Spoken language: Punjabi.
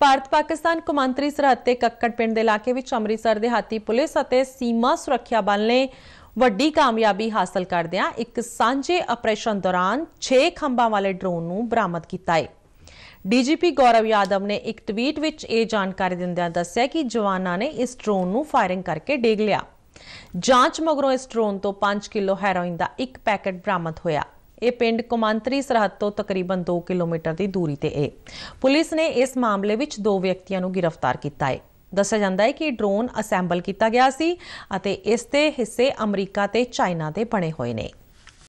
ਭਾਰਤ ਪਾਕਿਸਤਾਨ ਕੌਮਾਂਤਰੀ ਸਰਹੱਦ ਤੇ ਕੱਕੜ ਪਿੰਡ ਦੇ ਇਲਾਕੇ ਵਿੱਚ ਅੰਮ੍ਰਿਤਸਰ ਦੇ ਹਾਤੀ ਪੁਲਿਸ ਅਤੇ ਸੀਮਾ ਸੁਰੱਖਿਆ ਬਲ ਨੇ ਵੱਡੀ ਕਾਮਯਾਬੀ ਹਾਸਲ ਕਰਦਿਆਂ ਇੱਕ ਸਾਂਝੇ ਆਪਰੇਸ਼ਨ ਦੌਰਾਨ 6 ਖੰਭਾਂ ਵਾਲੇ ਡਰੋਨ ਨੂੰ ਬਰਾਮਦ ਕੀਤਾ ਹੈ ਡੀਜੀਪੀ ਗੌਰਵ ਯਾਦਵ ਨੇ ਇੱਕ ਟਵੀਟ ਵਿੱਚ ਇਹ ਜਾਣਕਾਰੀ ਦਿੰਦਿਆਂ ਦੱਸਿਆ ਕਿ ਜਵਾਨਾਂ ਨੇ ਇਸ ਡਰੋਨ ਨੂੰ ਫਾਇਰਿੰਗ ਕਰਕੇ ਡੇਗ ਲਿਆ ਜਾਂਚ ਮਗਰੋਂ ਇਸ ਡਰੋਨ ਤੋਂ 5 ਕਿਲੋ ਹੈਰੋਇਨ ਦਾ ਇੱਕ ਪੈਕੇਟ ਬਰਾਮਦ ਹੋਇਆ ਇਹ ਪਿੰਡ ਕੁਮੰਤਰੀ ਸਰਹੱਦ ਤੋਂ ਤਕਰੀਬਨ 2 ਕਿਲੋਮੀਟਰ ਦੀ ਦੂਰੀ ਤੇ ਹੈ ਪੁਲਿਸ ਨੇ ਇਸ ਮਾਮਲੇ ਵਿੱਚ ਦੋ ਵਿਅਕਤੀਆਂ ਨੂੰ ਗ੍ਰਿਫਤਾਰ ਕੀਤਾ ਹੈ ਦੱਸਿਆ ਜਾਂਦਾ ਹੈ ਕਿ ਡਰੋਨ ਅਸੈਂਬਲ ਕੀਤਾ ਗਿਆ ਸੀ ਅਤੇ ਇਸ ਦੇ ਹਿੱਸੇ ਅਮਰੀਕਾ ਤੇ ਚਾਈਨਾ ਦੇ ਬਣੇ ਹੋਏ ਨੇ